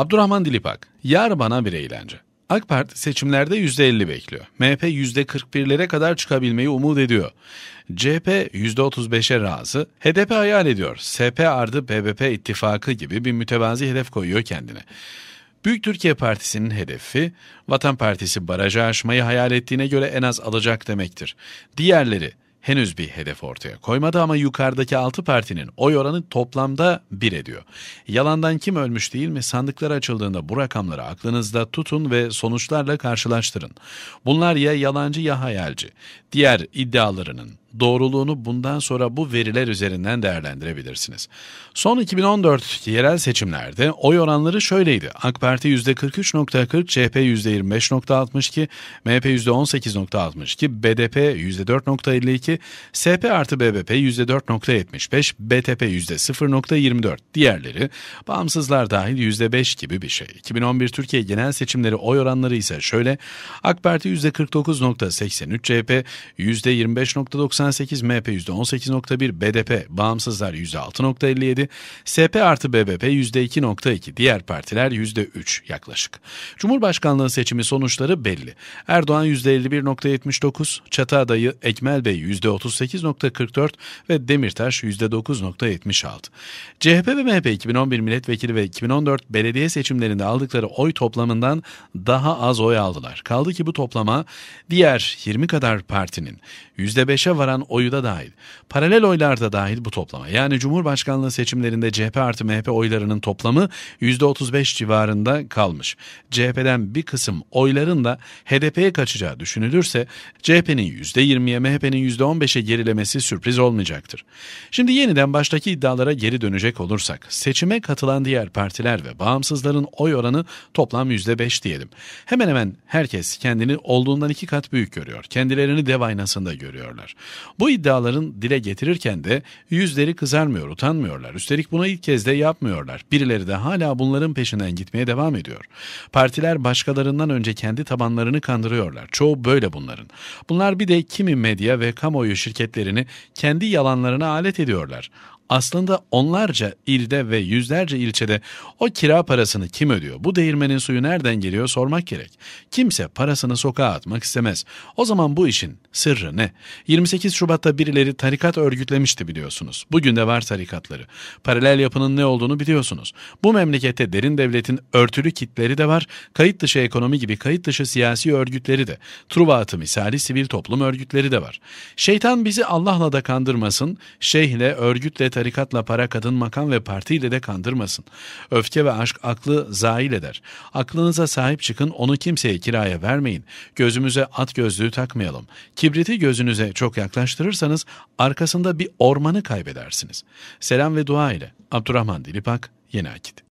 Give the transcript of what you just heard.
Abdurrahman Dilipak, yar bana bir eğlence. AK Parti seçimlerde %50 bekliyor. MHP %41'lere kadar çıkabilmeyi umut ediyor. CHP %35'e razı, HDP hayal ediyor. SP ardı BBP ittifakı gibi bir mütevazi hedef koyuyor kendine. Büyük Türkiye Partisi'nin hedefi, Vatan Partisi barajı aşmayı hayal ettiğine göre en az alacak demektir. Diğerleri, henüz bir hedef ortaya koymadı ama yukarıdaki 6 partinin oy oranı toplamda 1 ediyor. Yalandan kim ölmüş değil mi? Sandıklar açıldığında bu rakamları aklınızda tutun ve sonuçlarla karşılaştırın. Bunlar ya yalancı ya hayalci. Diğer iddialarının doğruluğunu bundan sonra bu veriler üzerinden değerlendirebilirsiniz. Son 2014 yerel seçimlerde oy oranları şöyleydi. AK Parti %43.40, CHP %25.62, MHP %18.62, BDP %4.52, SP artı BBP %4.75, BTP %0.24, diğerleri bağımsızlar dahil %5 gibi bir şey. 2011 Türkiye genel seçimleri oy oranları ise şöyle. AK Parti %49.83, CHP %25.90, %98, MHP %18.1, BDP Bağımsızlar %6.57, SP artı BBP %2.2, diğer partiler %3 yaklaşık. Cumhurbaşkanlığı seçimi sonuçları belli. Erdoğan %51.79, Çatı adayı Ekmel Bey %38.44 ve Demirtaş %9.76. CHP ve MHP 2011 milletvekili ve 2014 belediye seçimlerinde aldıkları oy toplamından daha az oy aldılar. Kaldı ki bu toplama diğer 20 kadar partinin %5'e varan alan oyu da dahil. Paralel oylar da dahil bu toplama. Yani Cumhurbaşkanlığı seçimlerinde CHP artı MHP oylarının toplamı %35 civarında kalmış. CHP'den bir kısım oyların da HDP'ye kaçacağı düşünülürse CHP'nin %20'ye MHP'nin %15'e gerilemesi sürpriz olmayacaktır. Şimdi yeniden baştaki iddialara geri dönecek olursak seçime katılan diğer partiler ve bağımsızların oy oranı toplam %5 diyelim. Hemen hemen herkes kendini olduğundan iki kat büyük görüyor. Kendilerini dev aynasında görüyorlar. Bu iddiaların dile getirirken de yüzleri kızarmıyor, utanmıyorlar. Üstelik bunu ilk kez de yapmıyorlar. Birileri de hala bunların peşinden gitmeye devam ediyor. Partiler başkalarından önce kendi tabanlarını kandırıyorlar. Çoğu böyle bunların. Bunlar bir de kimi medya ve kamuoyu şirketlerini kendi yalanlarına alet ediyorlar. Aslında onlarca ilde ve yüzlerce ilçede o kira parasını kim ödüyor? Bu değirmenin suyu nereden geliyor sormak gerek. Kimse parasını sokağa atmak istemez. O zaman bu işin sırrı ne? 28 Şubat'ta birileri tarikat örgütlemişti biliyorsunuz. Bugün de var tarikatları. Paralel yapının ne olduğunu biliyorsunuz. Bu memlekette derin devletin örtülü kitleri de var. Kayıt dışı ekonomi gibi kayıt dışı siyasi örgütleri de. Truva atı misali sivil toplum örgütleri de var. Şeytan bizi Allah'la da kandırmasın, şeyhle, örgütle, tarikatla para kadın makam ve partiyle de kandırmasın. Öfke ve aşk aklı zail eder. Aklınıza sahip çıkın, onu kimseye kiraya vermeyin. Gözümüze at gözlüğü takmayalım. Kibriti gözünüze çok yaklaştırırsanız arkasında bir ormanı kaybedersiniz. Selam ve dua ile Abdurrahman Dilipak, Yeni Akit.